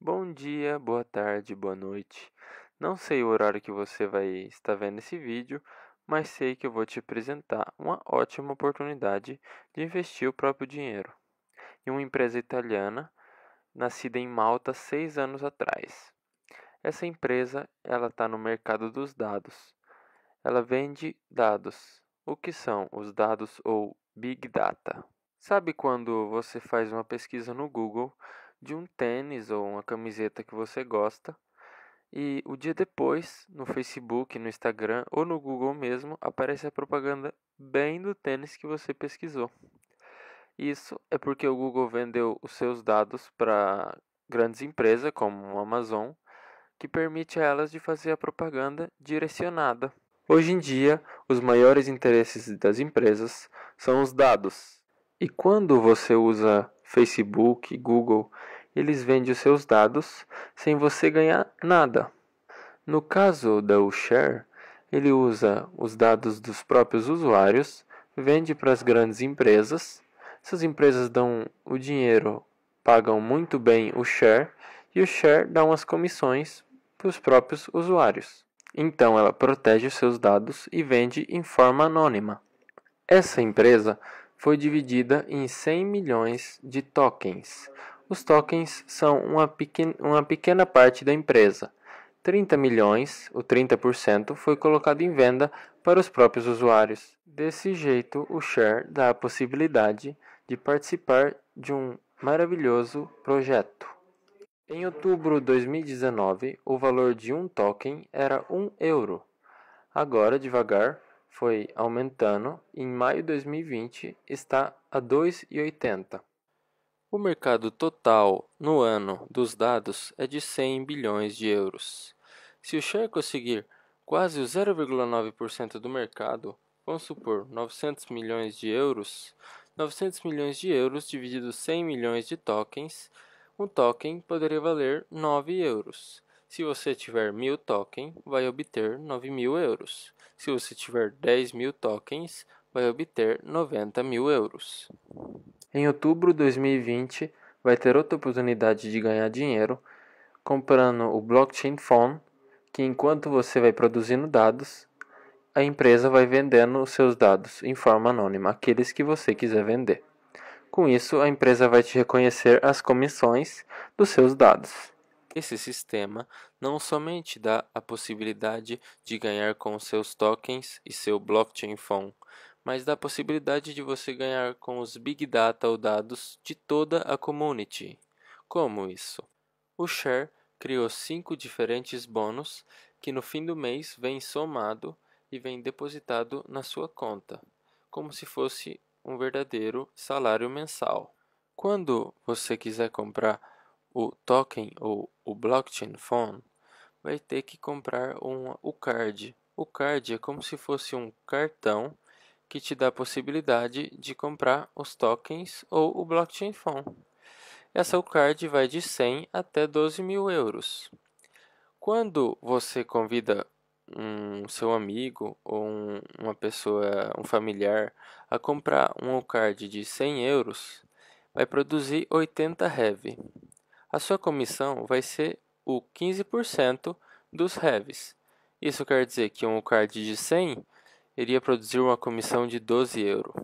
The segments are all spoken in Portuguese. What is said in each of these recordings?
Bom dia, boa tarde, boa noite. Não sei o horário que você vai estar vendo esse vídeo, mas sei que eu vou te apresentar uma ótima oportunidade de investir o próprio dinheiro em uma empresa italiana nascida em Malta seis anos atrás. Essa empresa ela está no mercado dos dados. Ela vende dados. O que são os dados ou Big Data? Sabe quando você faz uma pesquisa no Google de um tênis ou uma camiseta que você gosta e o dia depois, no Facebook, no Instagram ou no Google mesmo, aparece a propaganda bem do tênis que você pesquisou. Isso é porque o Google vendeu os seus dados para grandes empresas como a Amazon, que permite a elas de fazer a propaganda direcionada. Hoje em dia, os maiores interesses das empresas são os dados. E quando você usa Facebook, Google, eles vendem os seus dados sem você ganhar nada. No caso da Ushare, ele usa os dados dos próprios usuários, vende para as grandes empresas. Essas empresas dão o dinheiro, pagam muito bem o share e o share dá umas comissões para os próprios usuários. Então ela protege os seus dados e vende em forma anônima. Essa empresa foi dividida em 100 milhões de tokens. Os tokens são uma pequena, uma pequena parte da empresa. 30 milhões, o 30%, foi colocado em venda para os próprios usuários. Desse jeito, o share dá a possibilidade de participar de um maravilhoso projeto. Em outubro de 2019, o valor de um token era 1 euro. Agora, devagar, foi aumentando e em maio de 2020 está a 2,80. O mercado total no ano dos dados é de 100 bilhões de euros. Se o share conseguir quase o 0,9% do mercado, vamos supor 900 milhões de euros, 900 milhões de euros dividido 100 milhões de tokens, um token poderia valer 9 euros. Se você tiver 1000 tokens, vai obter 9000 euros. Se você tiver 10.000 tokens, vai obter 90 mil euros. Em outubro de 2020, vai ter outra oportunidade de ganhar dinheiro comprando o Blockchain Phone, que enquanto você vai produzindo dados, a empresa vai vendendo os seus dados em forma anônima, aqueles que você quiser vender. Com isso, a empresa vai te reconhecer as comissões dos seus dados. Esse sistema não somente dá a possibilidade de ganhar com seus tokens e seu blockchain phone, mas dá a possibilidade de você ganhar com os big data ou dados de toda a community. Como isso? O Share criou cinco diferentes bônus que no fim do mês vem somado e vem depositado na sua conta, como se fosse um verdadeiro salário mensal. Quando você quiser comprar o token ou o blockchain phone, vai ter que comprar um, o card. O card é como se fosse um cartão que te dá a possibilidade de comprar os tokens ou o blockchain phone. Essa o card vai de 100 até 12 mil euros. Quando você convida um seu amigo ou um, uma pessoa, um familiar, a comprar um card de 100 euros, vai produzir 80 heavy a sua comissão vai ser o 15% dos revs. Isso quer dizer que um card de 100 iria produzir uma comissão de 12 euros,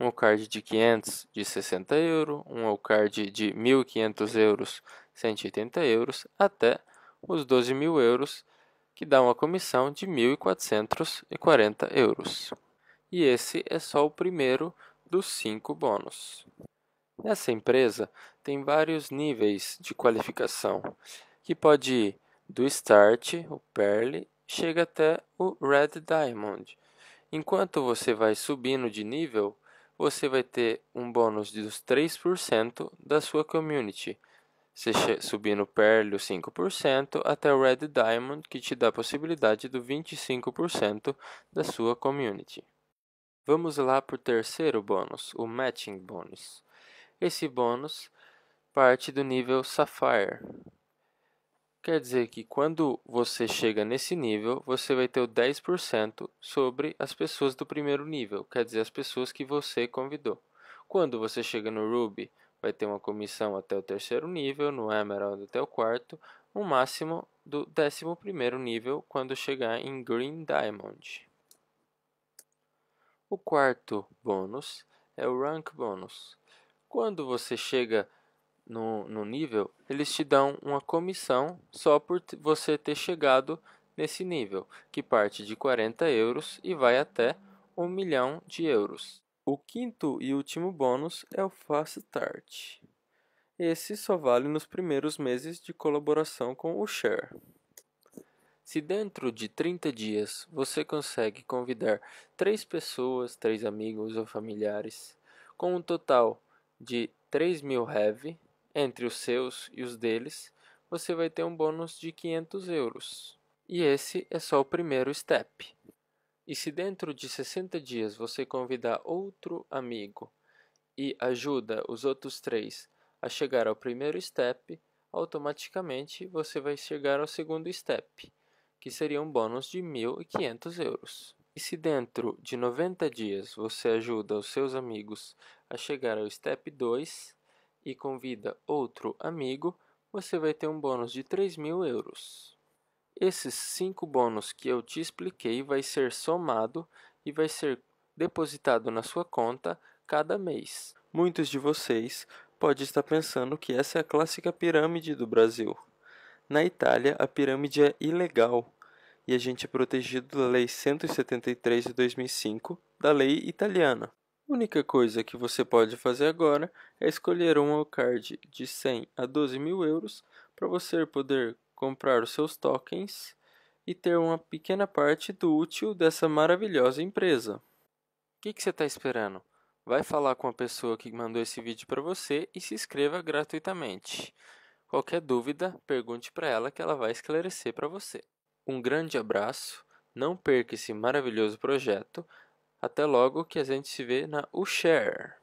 um card de 500 de 60 euros, um card de 1.500 euros 180 euros, até os 12.000 euros, que dá uma comissão de 1.440 euros. E esse é só o primeiro dos cinco bônus. Nessa empresa, tem vários níveis de qualificação, que pode ir do Start, o Perle, chega até o Red Diamond. Enquanto você vai subindo de nível, você vai ter um bônus dos 3% da sua community. Você subindo Perle o 5% até o Red Diamond, que te dá a possibilidade do 25% da sua community. Vamos lá para o terceiro bônus, o Matching Bônus. Esse bônus parte do nível Sapphire. Quer dizer que quando você chega nesse nível, você vai ter o 10% sobre as pessoas do primeiro nível, quer dizer, as pessoas que você convidou. Quando você chega no Ruby, vai ter uma comissão até o terceiro nível, no Emerald até o quarto, um máximo do décimo primeiro nível quando chegar em Green Diamond. O quarto bônus é o Rank Bônus. Quando você chega no, no nível, eles te dão uma comissão só por você ter chegado nesse nível, que parte de 40 euros e vai até 1 milhão de euros. O quinto e último bônus é o Fast Start. Esse só vale nos primeiros meses de colaboração com o Share. Se dentro de 30 dias você consegue convidar 3 pessoas, 3 amigos ou familiares, com um total de 3 mil heavy, entre os seus e os deles, você vai ter um bônus de 500 euros. E esse é só o primeiro step. E se dentro de 60 dias você convidar outro amigo e ajuda os outros três a chegar ao primeiro step, automaticamente você vai chegar ao segundo step, que seria um bônus de 1.500 euros. E se dentro de 90 dias você ajuda os seus amigos a chegar ao step 2, e convida outro amigo, você vai ter um bônus de 3 mil euros. Esses cinco bônus que eu te expliquei vai ser somado e vai ser depositado na sua conta cada mês. Muitos de vocês podem estar pensando que essa é a clássica pirâmide do Brasil. Na Itália, a pirâmide é ilegal e a gente é protegido da Lei 173 de 2005, da lei italiana única coisa que você pode fazer agora é escolher um wildcard de 100 a 12 mil euros para você poder comprar os seus tokens e ter uma pequena parte do útil dessa maravilhosa empresa. O que, que você está esperando? Vai falar com a pessoa que mandou esse vídeo para você e se inscreva gratuitamente. Qualquer dúvida, pergunte para ela que ela vai esclarecer para você. Um grande abraço, não perca esse maravilhoso projeto. Até logo que a gente se vê na Ushare.